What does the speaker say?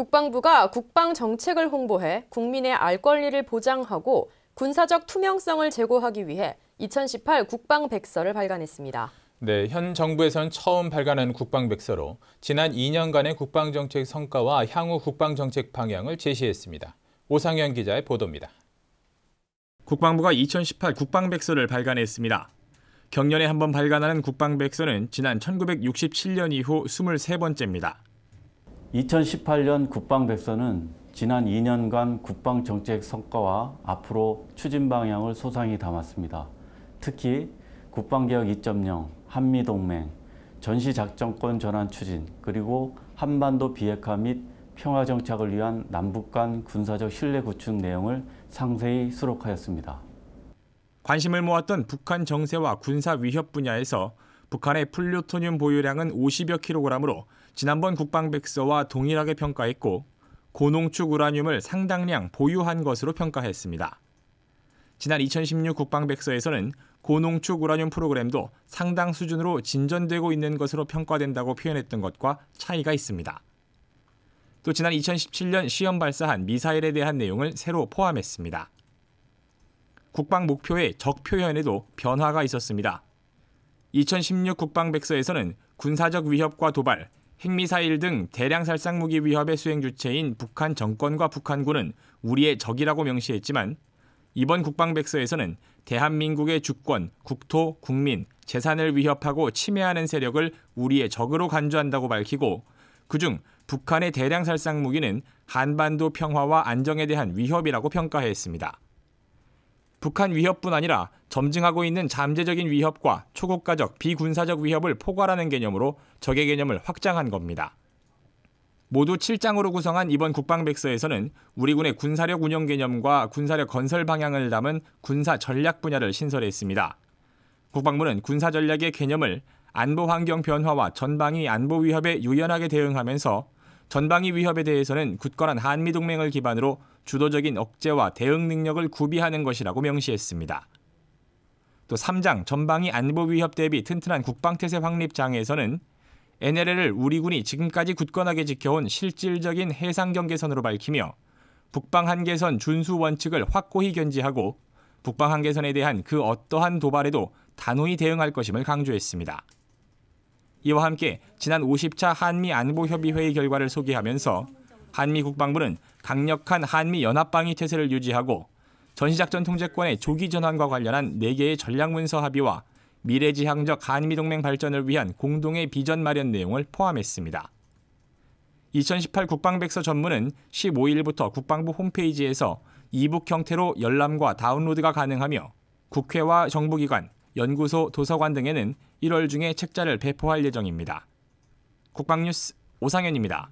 국방부가 국방 정책을 홍보해 국민의 알 권리를 보장하고 군사적 투명성을 제고하기 위해 2018 국방백서를 발간했습니다. 네, 현 정부에선 처음 발간한 국방백서로 지난 2년간의 국방정책 성과와 향후 국방정책 방향을 제시했습니다. 오상현 기자의 보도입니다. 국방부가 2018 국방백서를 발간했습니다. 경년에 한번 발간하는 국방백서는 지난 1967년 이후 23번째입니다. 2018년 국방백서는 지난 2년간 국방정책 성과와 앞으로 추진 방향을 소상히 담았습니다. 특히 국방개혁 2.0, 한미동맹, 전시작전권 전환 추진, 그리고 한반도 비핵화 및 평화 정착을 위한 남북 간 군사적 신뢰 구축 내용을 상세히 수록하였습니다. 관심을 모았던 북한 정세와 군사 위협 분야에서 북한의 플루토늄 보유량은 50여 킬로그램으로 지난번 국방백서와 동일하게 평가했고 고농축 우라늄을 상당량 보유한 것으로 평가했습니다. 지난 2016 국방백서에서는 고농축 우라늄 프로그램도 상당 수준으로 진전되고 있는 것으로 평가된다고 표현했던 것과 차이가 있습니다. 또 지난 2017년 시험 발사한 미사일에 대한 내용을 새로 포함했습니다. 국방 목표의 적 표현에도 변화가 있었습니다. 2016 국방백서에서는 군사적 위협과 도발, 핵미사일 등 대량 살상 무기 위협의 수행 주체인 북한 정권과 북한군은 우리의 적이라고 명시했지만 이번 국방백서에서는 대한민국의 주권, 국토, 국민, 재산을 위협하고 침해하는 세력을 우리의 적으로 간주한다고 밝히고 그중 북한의 대량 살상 무기는 한반도 평화와 안정에 대한 위협이라고 평가했습니다. 북한 위협뿐 아니라 점증하고 있는 잠재적인 위협과 초국가적 비군사적 위협을 포괄하는 개념으로 적의 개념을 확장한 겁니다. 모두 7장으로 구성한 이번 국방백서에서는 우리 군의 군사력 운영 개념과 군사력 건설 방향을 담은 군사 전략 분야를 신설했습니다. 국방부는 군사 전략의 개념을 안보 환경 변화와 전방위 안보 위협에 유연하게 대응하면서 전방위 위협에 대해서는 굳건한 한미 동맹을 기반으로 주도적인 억제와 대응 능력을 구비하는 것이라고 명시했습니다. 또 3장 전방위 안보 위협 대비 튼튼한 국방태세 확립 장에서는 NLL을 우리 군이 지금까지 굳건하게 지켜온 실질적인 해상 경계선으로 밝히며 북방 한계선 준수 원칙을 확고히 견지하고 북방 한계선에 대한 그 어떠한 도발에도 단호히 대응할 것임을 강조했습니다. 이와 함께 지난 50차 한미 안보협의회의 결과를 소개하면서 한미 국방부는 강력한 한미 연합방위 태세를 유지하고 전시작전 통제권의 조기 전환과 관련한 4개의 전략문서 합의와 미래지향적 한미동맹 발전을 위한 공동의 비전 마련 내용을 포함했습니다. 2018 국방백서 전문은 15일부터 국방부 홈페이지에서 이북 형태로 열람과 다운로드가 가능하며 국회와 정부기관, 연구소, 도서관 등에는 1월 중에 책자를 배포할 예정입니다. 국방뉴스 오상현입니다.